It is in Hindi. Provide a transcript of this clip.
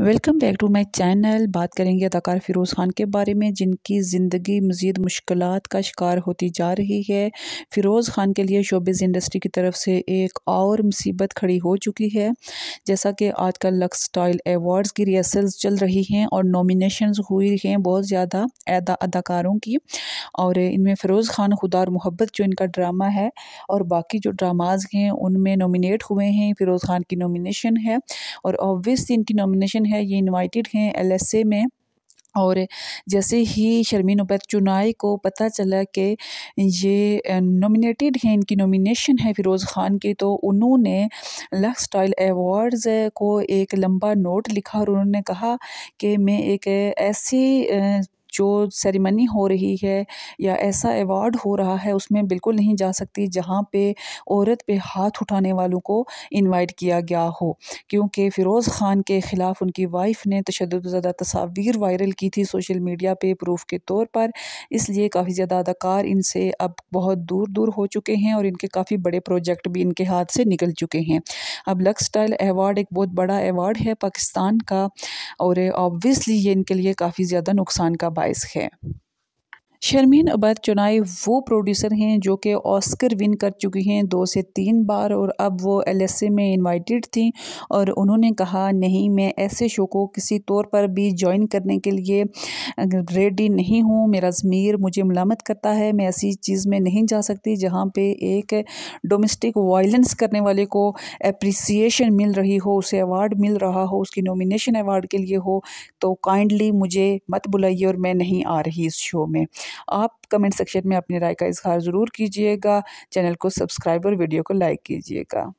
Welcome back to my channel बात करेंगे अदाकार फ़िरोज़ ख़ान के बारे में जिनकी ज़िंदगी मज़ीद मुश्किल का शिकार होती जा रही है फ़िरोज़ ख़ान के लिए शोबिज़ इंडस्ट्री की तरफ से एक और मुसीबत खड़ी हो चुकी है जैसा कि आज कल लक्स स्टाइल एवॉर्ड्स की रिहर्सल्स चल रही हैं और नॉमिनेशन हुई हैं बहुत ज़्यादा अदाकारों की और इनमें फ़िरोज़ ख़ान खुदा और मोहब्बत जो इनका ड्रामा है और बाकी जो ड्रामाज हैं उनमें नॉमिनेट हुए हैं फ़िरोज़ ख़ान की नॉमिनेशन है और ऑबियसली इनकी नॉमिनेशन है ये इनवाइटेड हैं एलएसए में और जैसे ही शर्मीन उबैद चुनाई को पता चला कि ये नॉमिनेटेड हैं इनकी नॉमिनेशन है फ़िरोज़ ख़ान की तो उन्होंने लक्स स्टाइल एवॉर्ड्स को एक लंबा नोट लिखा और उन्होंने कहा कि मैं एक ऐसी जो सेरेमनी हो रही है या ऐसा अवार्ड हो रहा है उसमें बिल्कुल नहीं जा सकती जहाँ पे औरत पे हाथ उठाने वालों को इनवाइट किया गया हो क्योंकि फ़िरोज़ ख़ान के ख़िलाफ़ उनकी वाइफ ने तशद ज़्यादा तस्वीर वायरल की थी सोशल मीडिया पे प्रूफ के तौर पर इसलिए काफ़ी ज़्यादा अदाकार इनसे अब बहुत दूर दूर हो चुके हैं और इनके काफ़ी बड़े प्रोजेक्ट भी इनके हाथ से निकल चुके हैं अब लक स्टाइल एवॉर्ड एक बहुत बड़ा एवॉर्ड है पाकिस्तान का और ऑब्वियसली ये इनके लिए काफ़ी ज़्यादा नुकसान का बा surprise here. शर्मीन अबैद चुनाई वो प्रोड्यूसर हैं जो कि ऑस्कर विन कर चुकी हैं दो से तीन बार और अब वो एलएसए में इनवाइटेड थी और उन्होंने कहा नहीं मैं ऐसे शो को किसी तौर पर भी ज्वाइन करने के लिए रेडी नहीं हूँ मेरा ज़मीर मुझे मलामत करता है मैं ऐसी चीज़ में नहीं जा सकती जहाँ पर एक डोमेस्टिक वायलेंस करने वाले को अप्रिसिएशन मिल रही हो उसे अवार्ड मिल रहा हो उसकी नॉमिनेशन अवार्ड के लिए हो तो काइंडली मुझे मत बुलाइए और मैं नहीं आ रही इस शो में आप कमेंट सेक्शन में अपनी राय का इजहार ज़रूर कीजिएगा चैनल को सब्सक्राइब और वीडियो को लाइक कीजिएगा